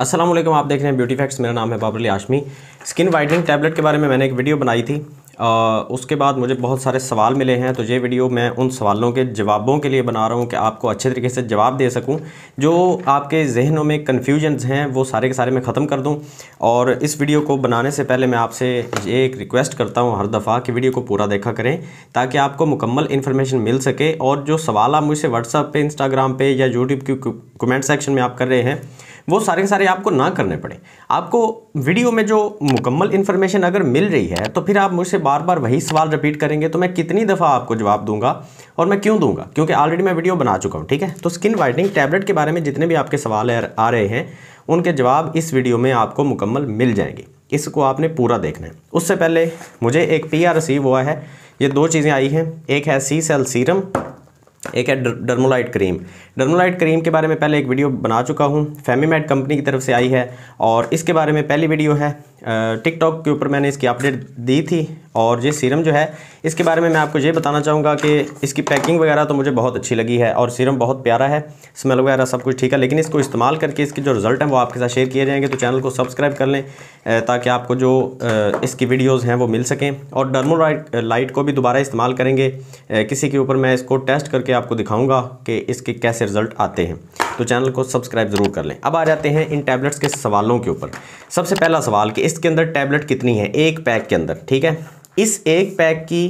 असलम आप देख रहे हैं ब्यूटी फैक्ट्स मेरा नाम है बाबरली आशमी स्किन वाइटनिंग टैबलेट के बारे में मैंने एक वीडियो बनाई थी आ, उसके बाद मुझे बहुत सारे सवाल मिले हैं तो ये वीडियो मैं उन सवालों के जवाबों के लिए बना रहा हूँ कि आपको अच्छे तरीके से जवाब दे सकूँ जो आपके जहनों में कन्फ्यूजन्स हैं वो सारे के सारे मैं ख़त्म कर दूँ और इस वीडियो को बनाने से पहले मैं आपसे ये एक रिक्वेस्ट करता हूँ हर दफ़ा कि वीडियो को पूरा देखा करें ताकि आपको मुकम्मल इन्फॉर्मेशन मिल सके और जो सवाल आप मुझसे व्हाट्सअप पर इंस्टाग्राम पर या यूट्यूब के कमेंट सेक्शन में आप कर रहे हैं वो सारे के सारे आपको ना करने पड़े आपको वीडियो में जो मुकम्मल इन्फॉर्मेशन अगर मिल रही है तो फिर आप मुझसे बार बार वही सवाल रिपीट करेंगे तो मैं कितनी दफ़ा आपको जवाब दूंगा और मैं क्यों दूंगा क्योंकि ऑलरेडी मैं वीडियो बना चुका हूँ ठीक है तो स्किन वाइटनिंग टैबलेट के बारे में जितने भी आपके सवाल आ रहे हैं उनके जवाब इस वीडियो में आपको मुकम्मल मिल जाएंगे इसको आपने पूरा देखना है उससे पहले मुझे एक पी रिसीव हुआ है ये दो चीज़ें आई हैं एक है सी सेल सीरम एक है डर्मोलाइट क्रीम डर्मोलाइट क्रीम के बारे में पहले एक वीडियो बना चुका हूँ फेमीमेड कंपनी की तरफ से आई है और इसके बारे में पहली वीडियो है टिकटॉक के ऊपर मैंने इसकी अपडेट दी थी और ये सीरम जो है इसके बारे में मैं आपको ये बताना चाहूँगा कि इसकी पैकिंग वगैरह तो मुझे बहुत अच्छी लगी है और सीरम बहुत प्यारा है स्मेल वगैरह सब कुछ ठीक है लेकिन इसको इस्तेमाल करके इसके जो रिज़ल्ट हैं वो आपके साथ शेयर किए जाएंगे तो चैनल को सब्सक्राइब कर लें ताकि आपको जो इसकी वीडियोज़ हैं वो मिल सकें और डर्मो लाइट को भी दोबारा इस्तेमाल करेंगे किसी के ऊपर मैं इसको टेस्ट करके आपको दिखाऊँगा कि इसके कैसे रिज़ल्ट आते हैं तो चैनल को सब्सक्राइब ज़रूर कर लें अब आ जाते हैं इन टैबलेट्स के सवालों के ऊपर सबसे पहला सवाल कि इसके अंदर टैबलेट कितनी है एक पैक के अंदर ठीक है इस एक पैक की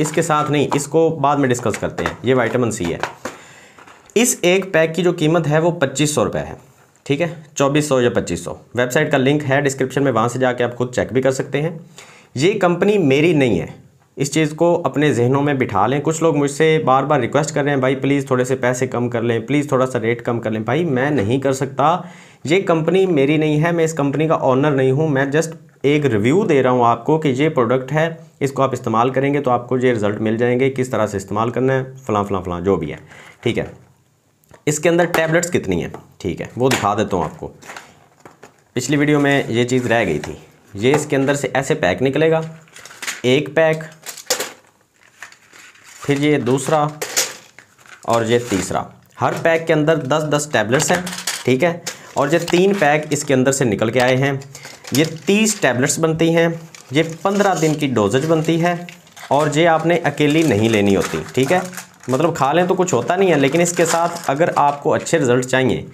इसके साथ नहीं इसको बाद में डिस्कस करते हैं ये वाइटामिन सी है इस एक पैक की जो कीमत है वो पच्चीस सौ है ठीक है चौबीस सौ या पच्चीस सौ वेबसाइट का लिंक है डिस्क्रिप्शन में वहाँ से जाके आप खुद चेक भी कर सकते हैं ये कंपनी मेरी नहीं है इस चीज़ को अपने जहनों में बिठा लें कुछ लोग मुझसे बार बार रिक्वेस्ट कर रहे हैं भाई प्लीज़ थोड़े से पैसे कम कर लें प्लीज़ थोड़ा सा रेट कम कर लें भाई मैं नहीं कर सकता ये कंपनी मेरी नहीं है मैं इस कंपनी का ऑनर नहीं हूँ मैं जस्ट एक रिव्यू दे रहा हूँ आपको कि ये प्रोडक्ट है इसको आप इस्तेमाल करेंगे तो आपको ये रिज़ल्ट मिल जाएंगे किस तरह से इस्तेमाल करना है फ़लाँ फ़लाँ फ़लाँ जो भी है ठीक है इसके अंदर टैबलेट्स कितनी हैं ठीक है वो दिखा देता हूँ आपको पिछली वीडियो में ये चीज़ रह गई थी ये इसके अंदर से ऐसे पैक निकलेगा एक पैक फिर ये दूसरा और ये तीसरा हर पैक के अंदर दस दस टैबलेट्स हैं ठीक है और ये तीन पैक इसके अंदर से निकल के आए हैं ये तीस टैबलेट्स बनती हैं ये पंद्रह दिन की डोजेज बनती है और ये आपने अकेली नहीं लेनी होती ठीक है मतलब खा लें तो कुछ होता नहीं है लेकिन इसके साथ अगर आपको अच्छे रिजल्ट चाहिए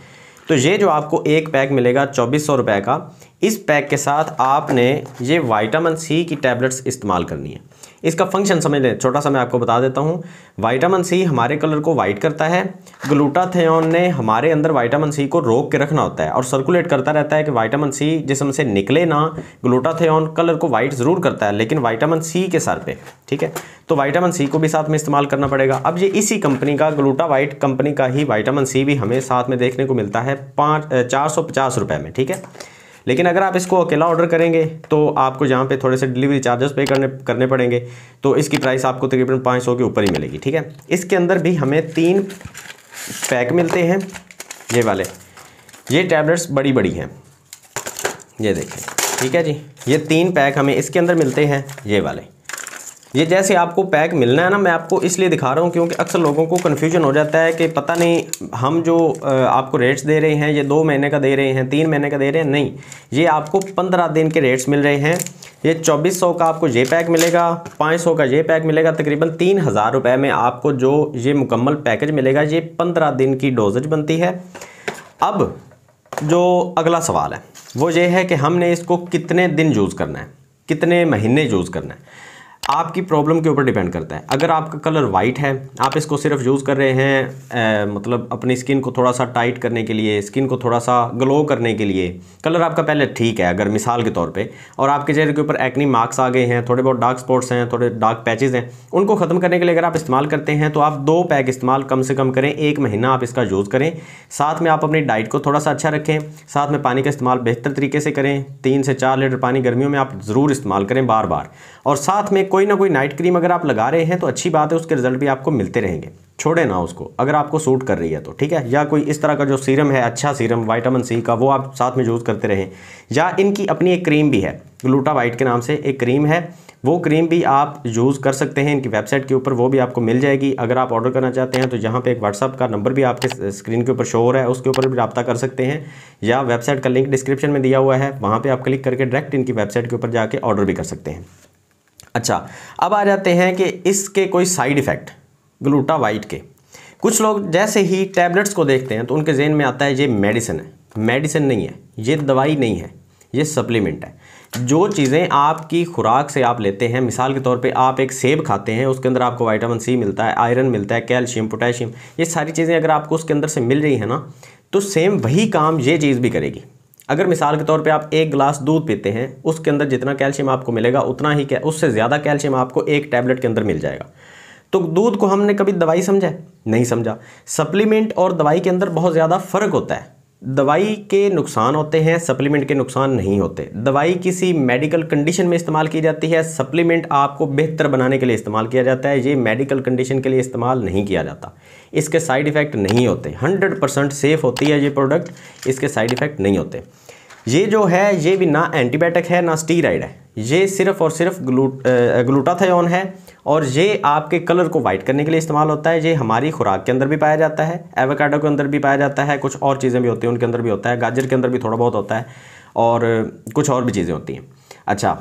तो ये जो आपको एक पैक मिलेगा चौबीस सौ रुपये का इस पैक के साथ आपने ये वाइटामिन सी की टैबलेट्स इस्तेमाल करनी है इसका फंक्शन समझ लें छोटा सा मैं आपको बता देता हूँ वाइटामिन सी हमारे कलर को वाइट करता है ग्लूटाथेन ने हमारे अंदर वाइटामिन सी को रोक के रखना होता है और सर्कुलेट करता रहता है कि वाइटामिन सी जिसम से निकले ना ग्लूटाथेन कलर को वाइट ज़रूर करता है लेकिन वाइटामिन सी के सर पर ठीक है तो वाइटामिन सी को भी साथ में इस्तेमाल करना पड़ेगा अब ये इसी कंपनी का ग्लूटा वाइट कंपनी का ही वाइटामिन सी भी हमें साथ में देखने को मिलता है पाँच चार सौ पचास रुपये में ठीक है लेकिन अगर आप इसको अकेला ऑर्डर करेंगे तो आपको जहाँ पे थोड़े से डिलीवरी चार्जेस पे करने करने पड़ेंगे तो इसकी प्राइस आपको तकरीबन पाँच सौ के ऊपर ही मिलेगी ठीक है इसके अंदर भी हमें तीन पैक मिलते हैं ये वाले ये टैबलेट्स बड़ी बड़ी हैं ये देखें ठीक है जी ये तीन पैक हमें इसके अंदर मिलते हैं ये वाले ये जैसे आपको पैक मिलना है ना मैं आपको इसलिए दिखा रहा हूँ क्योंकि अक्सर लोगों को कन्फ्यूजन हो जाता है कि पता नहीं हम जो आपको रेट्स दे रहे हैं ये दो महीने का दे रहे हैं तीन महीने का दे रहे हैं नहीं ये आपको पंद्रह दिन के रेट्स मिल रहे हैं ये चौबीस सौ का आपको ये पैक मिलेगा पाँच सौ का ये पैक मिलेगा तकरीबन तीन हज़ार रुपये में आपको जो ये मुकम्मल पैकेज मिलेगा ये पंद्रह दिन की डोजेज बनती है अब जो अगला सवाल है वो ये है कि हमने इसको कितने दिन यूज़ करना है कितने महीने यूज़ करना है आपकी प्रॉब्लम के ऊपर डिपेंड करता है अगर आपका कलर वाइट है आप इसको सिर्फ यूज़ कर रहे हैं ए, मतलब अपनी स्किन को थोड़ा सा टाइट करने के लिए स्किन को थोड़ा सा ग्लो करने के लिए कलर आपका पहले ठीक है अगर मिसाल के तौर पे और आपके चेहरे के ऊपर एक्नी मार्क्स आ गए हैं थोड़े बहुत डार्क स्पॉट्स हैं थोड़े डार्क पैचेज हैं उनको ख़त्म करने के लिए अगर आप इस्तेमाल करते हैं तो आप दो पैक इस्तेमाल कम से कम करें एक महीना आप इसका यूज़ करें साथ में आप अपनी डाइट को थोड़ा सा अच्छा रखें साथ में पानी का इस्तेमाल बेहतर तरीके से करें तीन से चार लीटर पानी गर्मियों में आप ज़रूर इस्तेमाल करें बार बार और साथ में कोई ना कोई नाइट क्रीम अगर आप लगा रहे हैं तो अच्छी बात है उसके रिजल्ट भी आपको मिलते रहेंगे छोड़े ना उसको अगर आपको सूट कर रही है तो ठीक है या कोई इस तरह का जो सीरम है अच्छा सीरम वाइटामिन सी का वो आप साथ में यूज़ करते रहें या इनकी अपनी एक क्रीम भी है ग्लूटा वाइट के नाम से एक क्रीम है वो क्रीम भी आप यूज़ कर सकते हैं इनकी वेबसाइट के ऊपर वो भी आपको मिल जाएगी अगर आप ऑर्डर करना चाहते हैं तो यहाँ पे एक व्हाट्सअप का नंबर भी आपके स्क्रीन के ऊपर शो हो रहा है उसके ऊपर भी रबा कर सकते हैं या वेबसाइट का लिंक डिस्क्रिप्शन में दिया हुआ है वहाँ पर आप क्लिक करके डायरेक्ट इनकी वेबसाइट के ऊपर जाके ऑर्डर भी कर सकते हैं अच्छा अब आ जाते हैं कि इसके कोई साइड इफ़ेक्ट ग्लूटा वाइट के कुछ लोग जैसे ही टैबलेट्स को देखते हैं तो उनके जेन में आता है ये मेडिसिन है मेडिसिन नहीं है ये दवाई नहीं है ये सप्लीमेंट है जो चीज़ें आपकी खुराक से आप लेते हैं मिसाल के तौर पे आप एक सेब खाते हैं उसके अंदर आपको विटामिन सी मिलता है आयरन मिलता है कैल्शियम पोटेशियम ये सारी चीज़ें अगर आपको उसके अंदर से मिल रही हैं ना तो सेम वही काम ये चीज़ भी करेगी अगर मिसाल के तौर पे आप एक गिलास दूध पीते हैं उसके अंदर जितना कैल्शियम आपको मिलेगा उतना ही क्या उससे ज़्यादा कैल्शियम आपको एक टैबलेट के अंदर मिल जाएगा तो दूध को हमने कभी दवाई समझा नहीं समझा सप्लीमेंट और दवाई के अंदर बहुत ज़्यादा फ़र्क होता है दवाई के नुकसान होते हैं सप्लीमेंट के नुकसान नहीं होते दवाई किसी मेडिकल कंडीशन में इस्तेमाल की जाती है सप्लीमेंट आपको बेहतर बनाने के लिए इस्तेमाल किया जाता है ये मेडिकल कंडीशन के लिए इस्तेमाल नहीं किया जाता इसके साइड इफ़ेक्ट नहीं होते 100 परसेंट सेफ़ होती है ये प्रोडक्ट इसके साइड इफ़ेक्ट नहीं होते ये जो है ये भी ना एंटीबायोटिक है ना स्टीराइड है ये सिर्फ़ और सिर्फ ग्लू ग्लूटाथायोन है और ये आपके कलर को वाइट करने के लिए इस्तेमाल होता है ये हमारी खुराक के अंदर भी पाया जाता है एवोकाडो के अंदर भी पाया जाता है कुछ और चीज़ें भी होती हैं उनके अंदर भी होता है गाजर के अंदर भी थोड़ा बहुत होता है और कुछ और भी चीज़ें होती हैं अच्छा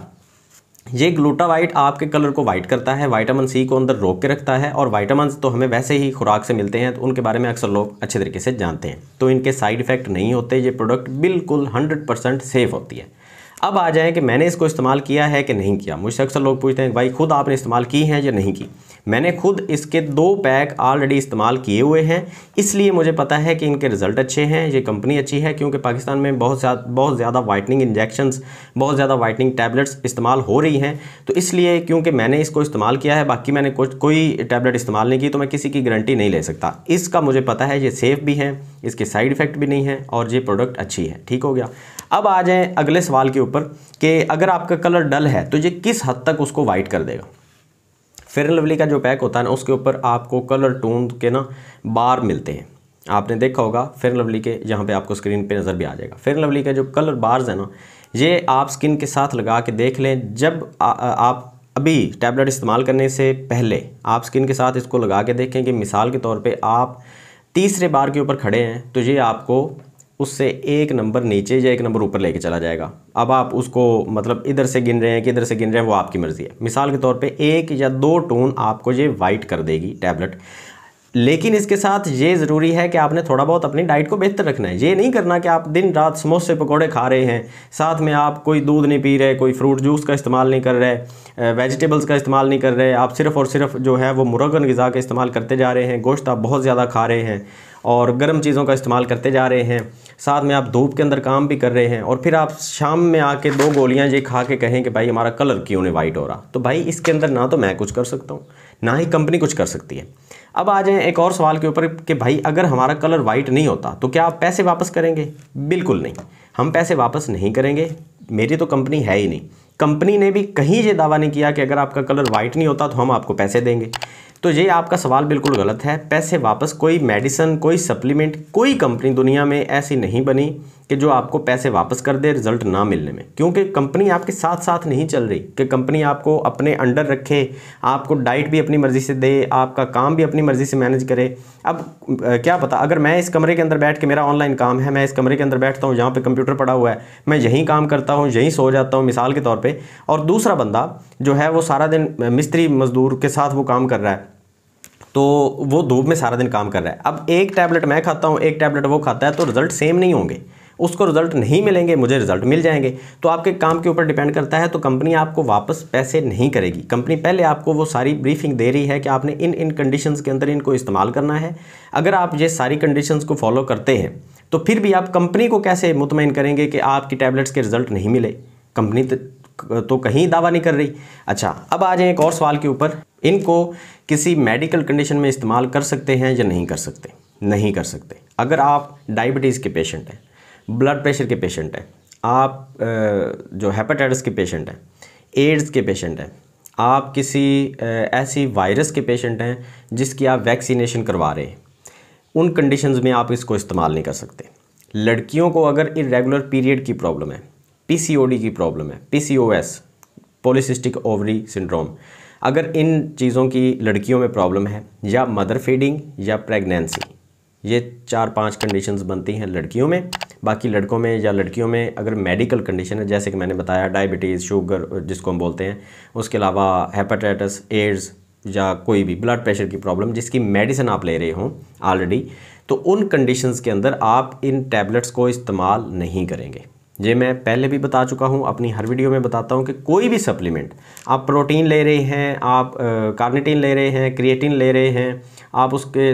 ये ग्लूटावाइट आपके कलर को वाइट करता है वाइटामिन सी को अंदर रोक के रखता है और वाइटामस तो हमें वैसे ही खुराक से मिलते हैं तो उनके बारे में अक्सर लोग अच्छे तरीके से जानते हैं तो इनके साइड इफ़ेक्ट नहीं होते ये प्रोडक्ट बिल्कुल 100% सेफ़ होती है अब आ जाए कि मैंने इसको इस्तेमाल किया है कि नहीं किया मुझसे अक्सर लोग पूछते हैं भाई खुद आपने इस्तेमाल की है या नहीं की मैंने खुद इसके दो पैक ऑलरेडी इस्तेमाल किए हुए हैं इसलिए मुझे पता है कि इनके रिज़ल्ट अच्छे हैं ये कंपनी अच्छी है क्योंकि पाकिस्तान में बहुत ज़्यादा बहुत ज़्यादा वाइटनिंग इंजेक्शंस बहुत ज़्यादा वाइटनिंग टैबलेट्स इस्तेमाल हो रही हैं तो इसलिए क्योंकि मैंने इसको इस्तेमाल किया है बाकी मैंने को, कोई टैबलेट इस्तेमाल नहीं की तो मैं किसी की गारंटी नहीं ले सकता इसका मुझे पता है ये सेफ़ भी है इसके साइड इफ़ेक्ट भी नहीं है और ये प्रोडक्ट अच्छी है ठीक हो गया अब आ जाएं अगले सवाल के ऊपर कि अगर आपका कलर डल है तो ये किस हद तक उसको वाइट कर देगा फिर लवली का जो पैक होता है ना उसके ऊपर आपको कलर टून के ना बार मिलते हैं आपने देखा होगा फिर लवली के जहाँ पे आपको स्क्रीन पे नज़र भी आ जाएगा फिर लवली का जो कलर बार्स है ना ये आप स्किन के साथ लगा के देख लें जब आ, आ, आप अभी टैबलेट इस्तेमाल करने से पहले आप स्किन के साथ इसको लगा के देखें कि मिसाल के तौर पर आप तीसरे बार के ऊपर खड़े हैं तो ये आपको उससे एक नंबर नीचे या एक नंबर ऊपर लेके चला जाएगा अब आप उसको मतलब इधर से गिन रहे हैं कि इधर से गिन रहे हैं वो आपकी मर्ज़ी है मिसाल के तौर पे एक या दो टोन आपको ये वाइट कर देगी टैबलेट लेकिन इसके साथ ये ज़रूरी है कि आपने थोड़ा बहुत अपनी डाइट को बेहतर रखना है ये नहीं करना कि आप दिन रात समोसे पकौड़े खा रहे हैं साथ में आप कोई दूध नहीं पी रहे कोई फ्रूट जूस का इस्तेमाल नहीं कर रहे वेजिटेबल्स का इस्तेमाल नहीं कर रहे आप सिर्फ़ और सिर्फ जो है वो मुरगन गज़ा का इस्तेमाल करते जा रहे हैं गोश्त आप बहुत ज़्यादा खा रहे हैं और गर्म चीज़ों का इस्तेमाल करते जा रहे हैं साथ में आप धूप के अंदर काम भी कर रहे हैं और फिर आप शाम में आके दो गोलियां ये खा के कहें कि भाई हमारा कलर क्यों नहीं वाइट हो रहा तो भाई इसके अंदर ना तो मैं कुछ कर सकता हूँ ना ही कंपनी कुछ कर सकती है अब आ जाए एक और सवाल के ऊपर कि भाई अगर हमारा कलर वाइट नहीं होता तो क्या आप पैसे वापस करेंगे बिल्कुल नहीं हम पैसे वापस नहीं करेंगे मेरी तो कंपनी है ही नहीं कंपनी ने भी कहीं ये दावा नहीं किया कि अगर आपका कलर वाइट नहीं होता तो हम आपको पैसे देंगे तो ये आपका सवाल बिल्कुल गलत है पैसे वापस कोई मेडिसन कोई सप्लीमेंट कोई कंपनी दुनिया में ऐसी नहीं बनी कि जो आपको पैसे वापस कर दे रिजल्ट ना मिलने में क्योंकि कंपनी आपके साथ साथ नहीं चल रही कि कंपनी आपको अपने अंडर रखे आपको डाइट भी अपनी मर्ज़ी से दे आपका काम भी अपनी मर्ज़ी से मैनेज करे अब क्या पता अगर मैं इस कमरे के अंदर बैठ के मेरा ऑनलाइन काम है मैं इस कमरे के अंदर बैठता हूँ जहाँ पर कंप्यूटर पड़ा हुआ है मैं यहीं काम करता हूँ यहीं सो जाता हूँ मिसाल के तौर पर और दूसरा बंदा जो है वो सारा दिन मिस्त्री मज़दूर के साथ वो काम कर रहा है तो वो धूप में सारा दिन काम कर रहा है अब एक टैबलेट मैं खाता हूँ एक टैबलेट वो खाता है तो रिजल्ट सेम नहीं होंगे उसको रिजल्ट नहीं मिलेंगे मुझे रिजल्ट मिल जाएंगे तो आपके काम के ऊपर डिपेंड करता है तो कंपनी आपको वापस पैसे नहीं करेगी कंपनी पहले आपको वो सारी ब्रीफिंग दे रही है कि आपने इन इन कंडीशंस के अंदर इनको इस्तेमाल करना है अगर आप ये सारी कंडीशंस को फॉलो करते हैं तो फिर भी आप कंपनी को कैसे मुतमिन करेंगे कि आपकी टैबलेट्स के रिजल्ट नहीं मिले कंपनी तो कहीं दावा नहीं कर रही अच्छा अब आ जाए एक और सवाल के ऊपर इनको किसी मेडिकल कंडीशन में इस्तेमाल कर सकते हैं या नहीं कर सकते नहीं कर सकते अगर आप डायबिटीज़ के पेशेंट हैं ब्लड प्रेशर के पेशेंट हैं आप जो हेपेटाइटिस के पेशेंट हैं एड्स के पेशेंट हैं आप किसी ऐसी वायरस के पेशेंट हैं जिसकी आप वैक्सीनेशन करवा रहे हैं उन कंडीशंस में आप इसको इस्तेमाल नहीं कर सकते लड़कियों को अगर इरेगुलर पीरियड की प्रॉब्लम है पीसीओडी की प्रॉब्लम है पीसीओएस पॉलिसिस्टिक ओवरी सिंड्रोम अगर इन चीज़ों की लड़कियों में प्रॉब्लम है या मदर फीडिंग या प्रेगनेंसी ये चार पांच कंडीशंस बनती हैं लड़कियों में बाकी लड़कों में या लड़कियों में अगर मेडिकल कंडीशन है जैसे कि मैंने बताया डायबिटीज़ शुगर जिसको हम बोलते हैं उसके अलावा हेपाटाइटिस एड्स या कोई भी ब्लड प्रेशर की प्रॉब्लम जिसकी मेडिसिन आप ले रहे हों ऑलरेडी तो उन कंडीशंस के अंदर आप इन टैबलेट्स को इस्तेमाल नहीं करेंगे ये मैं पहले भी बता चुका हूँ अपनी हर वीडियो में बताता हूँ कि कोई भी सप्लीमेंट आप प्रोटीन ले रहे हैं आप कार्निटीन ले रहे हैं क्रिएटिन ले रहे हैं आप उसके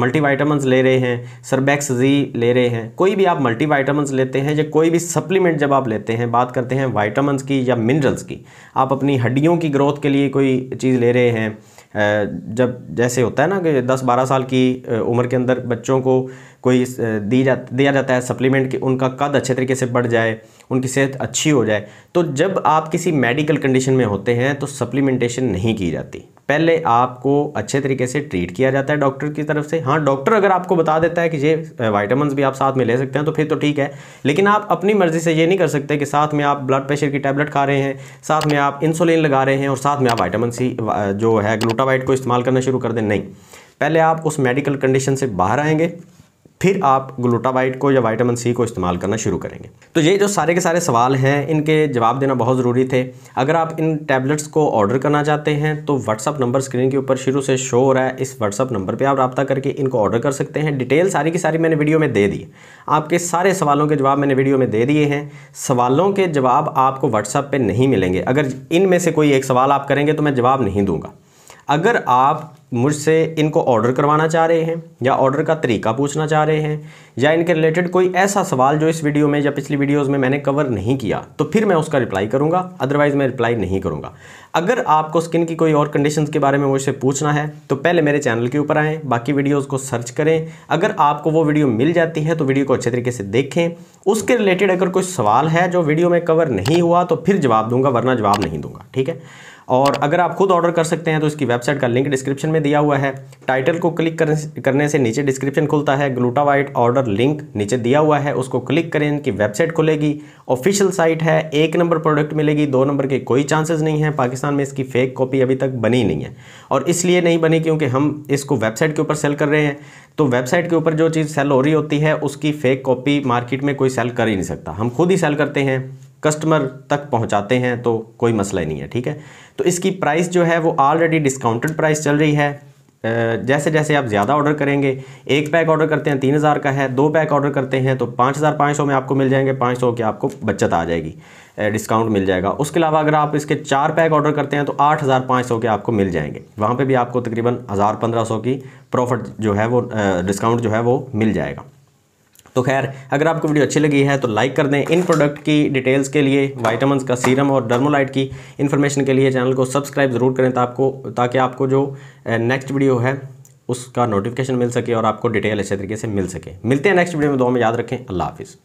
मल्टीविटामस ले रहे हैं सरबैक्स जी ले रहे हैं कोई भी आप मल्टीविटामस लेते हैं या कोई भी सप्लीमेंट जब आप लेते हैं बात करते हैं वाइटामस की या मिनरल्स की आप अपनी हड्डियों की ग्रोथ के लिए कोई चीज़ ले रहे हैं जब जैसे होता है ना कि दस बारह साल की उम्र के अंदर बच्चों को कोई दी जा दिया जाता है सप्लीमेंट कि उनका कद अच्छे तरीके से बढ़ जाए उनकी सेहत अच्छी हो जाए तो जब आप किसी मेडिकल कंडीशन में होते हैं तो सप्लीमेंटेशन नहीं की जाती पहले आपको अच्छे तरीके से ट्रीट किया जाता है डॉक्टर की तरफ से हाँ डॉक्टर अगर आपको बता देता है कि ये वाइटामस भी आप साथ में ले सकते हैं तो फिर तो ठीक है लेकिन आप अपनी मर्ज़ी से ये नहीं कर सकते कि साथ में आप ब्लड प्रेशर की टैबलेट खा रहे हैं साथ में आप इंसुलिन लगा रहे हैं और साथ में आप वाइटामिन सी जो है ग्लूटावाइट को इस्तेमाल करना शुरू कर दें नहीं पहले आप उस मेडिकल कंडीशन से बाहर आएंगे फिर आप ग्लूटाबाइट को या वाइटामिन सी को इस्तेमाल करना शुरू करेंगे तो ये जो सारे के सारे सवाल हैं इनके जवाब देना बहुत ज़रूरी थे अगर आप इन टैबलेट्स को ऑर्डर करना चाहते हैं तो व्हाट्सअप नंबर स्क्रीन के ऊपर शुरू से शो हो रहा है इस व्हाट्सअप नंबर पर आप रब्ता करके इनको ऑर्डर कर सकते हैं डिटेल सारी की सारी मैंने वीडियो में दे दी आपके सारे सवालों के जवाब मैंने वीडियो में दे दिए हैं सवालों के जवाब आपको व्हाट्सअप पर नहीं मिलेंगे अगर इनमें से कोई एक सवाल आप करेंगे तो मैं जवाब नहीं दूंगा अगर आप मुझसे इनको ऑर्डर करवाना चाह रहे हैं या ऑर्डर का तरीका पूछना चाह रहे हैं या इनके रिलेटेड कोई ऐसा सवाल जो इस वीडियो में या पिछली वीडियोस में मैंने कवर नहीं किया तो फिर मैं उसका रिप्लाई करूंगा अदरवाइज़ मैं रिप्लाई नहीं करूंगा अगर आपको स्किन की कोई और कंडीशन के बारे में मुझसे पूछना है तो पहले मेरे चैनल के ऊपर आएँ बाकी वीडियोज़ को सर्च करें अगर आपको वो वीडियो मिल जाती है तो वीडियो को अच्छे तरीके से देखें उसके रिलेटेड अगर कोई सवाल है जो वीडियो में कवर नहीं हुआ तो फिर जवाब दूंगा वरना जवाब नहीं दूंगा ठीक है और अगर आप खुद ऑर्डर कर सकते हैं तो इसकी वेबसाइट का लिंक डिस्क्रिप्शन में दिया हुआ है टाइटल को क्लिक करने से नीचे डिस्क्रिप्शन खुलता है ग्लूटावाइट ऑर्डर लिंक नीचे दिया हुआ है उसको क्लिक करें इनकी वेबसाइट खुलेगी ऑफिशियल साइट है एक नंबर प्रोडक्ट मिलेगी दो नंबर के कोई चांसेज़ नहीं है पाकिस्तान में इसकी फेक कॉपी अभी तक बनी नहीं है और इसलिए नहीं बनी क्योंकि हम इसको वेबसाइट के ऊपर सेल कर रहे हैं तो वेबसाइट के ऊपर जो चीज़ सेल हो रही होती है उसकी फेक कॉपी मार्केट में कोई सेल कर ही नहीं सकता हम खुद ही सेल करते हैं कस्टमर तक पहुंचाते हैं तो कोई मसला नहीं है ठीक है तो इसकी प्राइस जो है वो ऑलरेडी डिस्काउंटेड प्राइस चल रही है जैसे जैसे आप ज़्यादा ऑर्डर करेंगे एक पैक ऑर्डर करते हैं तीन हज़ार का है दो पैक ऑर्डर करते हैं तो पाँच हज़ार पाँच सौ में आपको मिल जाएंगे पाँच सौ की आपको बचत आ जाएगी डिस्काउंट मिल जाएगा उसके अलावा अगर आप इसके चार पैक ऑर्डर करते हैं तो आठ हज़ार पाँच सौ के आपको मिल जाएंगे वहाँ पर भी आपको तकरीबन हज़ार पंद्रह सौ की प्रॉफिट जो है वो डिस्काउंट जो है वो मिल जाएगा तो खैर अगर आपको वीडियो अच्छी लगी है तो लाइक कर दें इन प्रोडक्ट की डिटेल्स के लिए वाइटामस का सीरम और डर्मोलाइट की इन्फॉर्मेशन के लिए चैनल को सब्सक्राइब ज़रूर करें ताकि ताकि आपको जो नेक्स्ट वीडियो है उसका नोटिफिकेशन मिल सके और आपको डिटेल अच्छे तरीके से मिल सके मिलते हैं नेक्स्ट वीडियो में दो में याद रखें अल्लाह हाफिज़